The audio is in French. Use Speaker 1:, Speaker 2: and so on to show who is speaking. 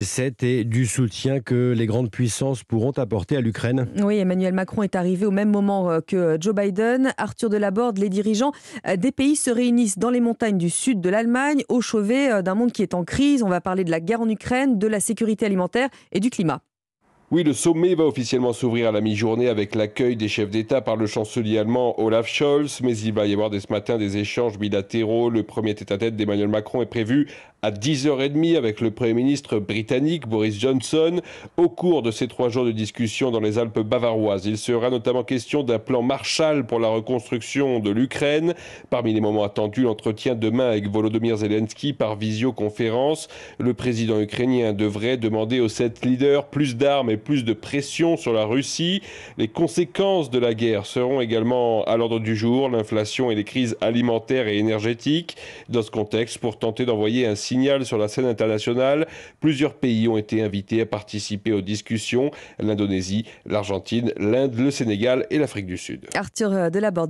Speaker 1: C'était du soutien que les grandes puissances pourront apporter à l'Ukraine.
Speaker 2: Oui, Emmanuel Macron est arrivé au même moment euh, que euh, Joe Biden. Arthur Delaborde, les dirigeants euh, des pays se réunissent dans les montagnes du sud de l'Allemagne au chevet d'un monde qui est en crise. On va parler de la guerre en Ukraine, de la sécurité alimentaire et du climat.
Speaker 1: Oui, le sommet va officiellement s'ouvrir à la mi-journée avec l'accueil des chefs d'État par le chancelier allemand Olaf Scholz, mais il va y avoir dès ce matin des échanges bilatéraux. Le premier tête-à-tête d'Emmanuel Macron est prévu à 10h30 avec le Premier ministre britannique Boris Johnson au cours de ces trois jours de discussion dans les Alpes bavaroises. Il sera notamment question d'un plan Marshall pour la reconstruction de l'Ukraine. Parmi les moments attendus, l'entretien demain avec Volodymyr Zelensky par visioconférence. Le président ukrainien devrait demander aux sept leaders plus d'armes et plus de pression sur la Russie. Les conséquences de la guerre seront également à l'ordre du jour, l'inflation et les crises alimentaires et énergétiques. Dans ce contexte, pour tenter d'envoyer un signal sur la scène internationale. Plusieurs pays ont été invités à participer aux discussions l'Indonésie, l'Argentine, l'Inde, le Sénégal et l'Afrique du Sud.
Speaker 2: Euh,